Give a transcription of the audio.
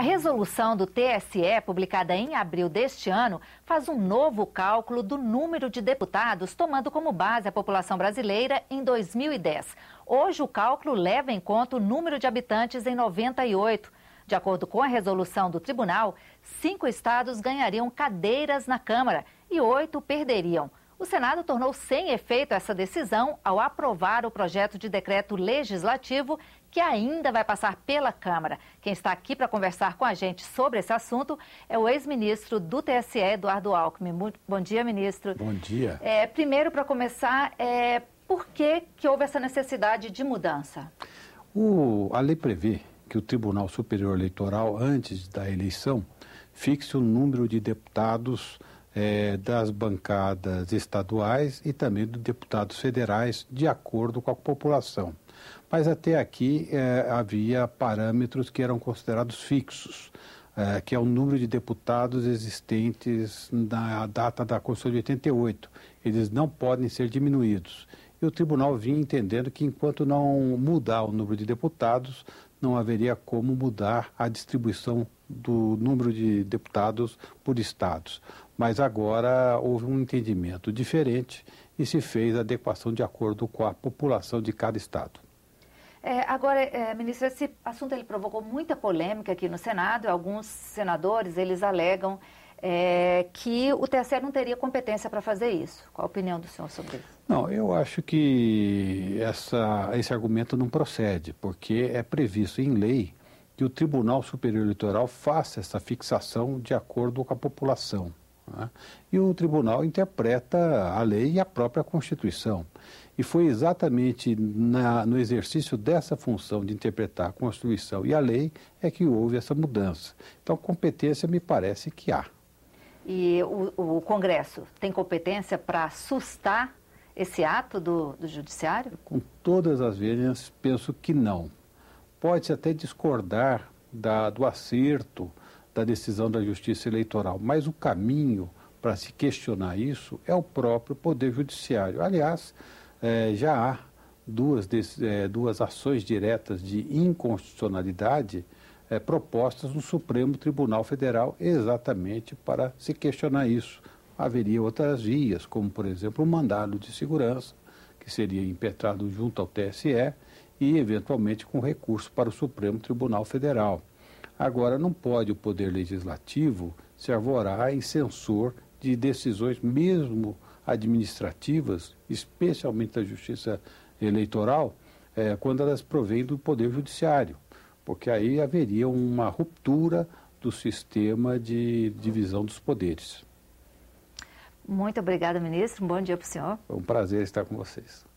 A resolução do TSE, publicada em abril deste ano, faz um novo cálculo do número de deputados, tomando como base a população brasileira em 2010. Hoje, o cálculo leva em conta o número de habitantes em 98. De acordo com a resolução do tribunal, cinco estados ganhariam cadeiras na Câmara e oito perderiam. Senado tornou sem efeito essa decisão ao aprovar o projeto de decreto legislativo que ainda vai passar pela Câmara. Quem está aqui para conversar com a gente sobre esse assunto é o ex-ministro do TSE, Eduardo Alckmin. Bom dia, ministro. Bom dia. É, primeiro, para começar, é, por que, que houve essa necessidade de mudança? O, a lei prevê que o Tribunal Superior Eleitoral, antes da eleição, fixe o número de deputados é, das bancadas estaduais e também dos deputados federais, de acordo com a população. Mas até aqui é, havia parâmetros que eram considerados fixos, é, que é o número de deputados existentes na data da Constituição de 88. Eles não podem ser diminuídos. E o tribunal vinha entendendo que enquanto não mudar o número de deputados, não haveria como mudar a distribuição do número de deputados por estados. Mas agora houve um entendimento diferente e se fez adequação de acordo com a população de cada estado. É, agora, é, ministro, esse assunto ele provocou muita polêmica aqui no Senado. Alguns senadores eles alegam é, que o TSE não teria competência para fazer isso. Qual a opinião do senhor sobre isso? Não, eu acho que essa, esse argumento não procede, porque é previsto em lei que o Tribunal Superior Eleitoral faça essa fixação de acordo com a população. Né? E o tribunal interpreta a lei e a própria Constituição. E foi exatamente na, no exercício dessa função de interpretar a Constituição e a lei é que houve essa mudança. Então, competência me parece que há. E o, o Congresso tem competência para assustar esse ato do, do Judiciário? Com todas as vezes, penso que não. Pode-se até discordar da, do acerto da decisão da Justiça Eleitoral, mas o caminho para se questionar isso é o próprio Poder Judiciário. Aliás, eh, já há duas, des, eh, duas ações diretas de inconstitucionalidade é, propostas no Supremo Tribunal Federal exatamente para se questionar isso. Haveria outras vias, como, por exemplo, o um mandado de segurança, que seria impetrado junto ao TSE e, eventualmente, com recurso para o Supremo Tribunal Federal. Agora, não pode o Poder Legislativo se arvorar em censor de decisões, mesmo administrativas, especialmente da Justiça Eleitoral, é, quando elas provêm do Poder Judiciário porque aí haveria uma ruptura do sistema de divisão dos poderes. Muito obrigada, ministro. Um bom dia para o senhor. É um prazer estar com vocês.